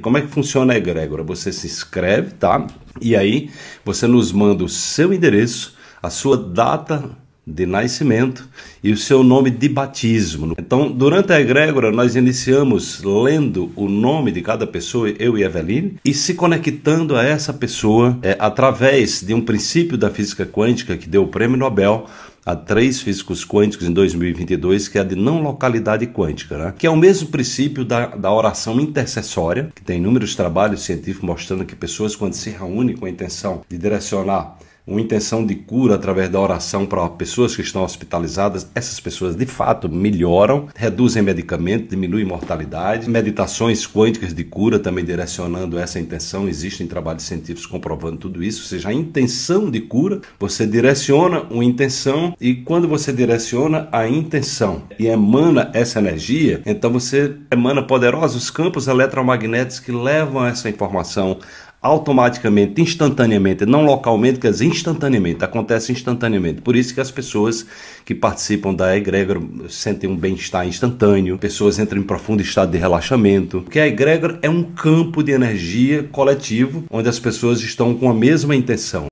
Como é que funciona a egrégora? Você se inscreve, tá? E aí você nos manda o seu endereço, a sua data de nascimento e o seu nome de batismo. Então, durante a egrégora, nós iniciamos lendo o nome de cada pessoa, eu e Eveline, e se conectando a essa pessoa é, através de um princípio da física quântica que deu o prêmio Nobel a três físicos quânticos em 2022, que é a de não localidade quântica, né? que é o mesmo princípio da, da oração intercessória, que tem inúmeros trabalhos científicos mostrando que pessoas, quando se reúnem com a intenção de direcionar uma intenção de cura através da oração para pessoas que estão hospitalizadas, essas pessoas de fato melhoram, reduzem medicamento, diminuem mortalidade. Meditações quânticas de cura também direcionando essa intenção, existem trabalhos científicos comprovando tudo isso, ou seja, a intenção de cura, você direciona uma intenção e quando você direciona a intenção e emana essa energia, então você emana poderosos campos eletromagnéticos que levam essa informação automaticamente, instantaneamente, não localmente, quer dizer, instantaneamente, acontece instantaneamente. Por isso que as pessoas que participam da egrégora sentem um bem-estar instantâneo, pessoas entram em profundo estado de relaxamento, porque a egrégora é um campo de energia coletivo onde as pessoas estão com a mesma intenção.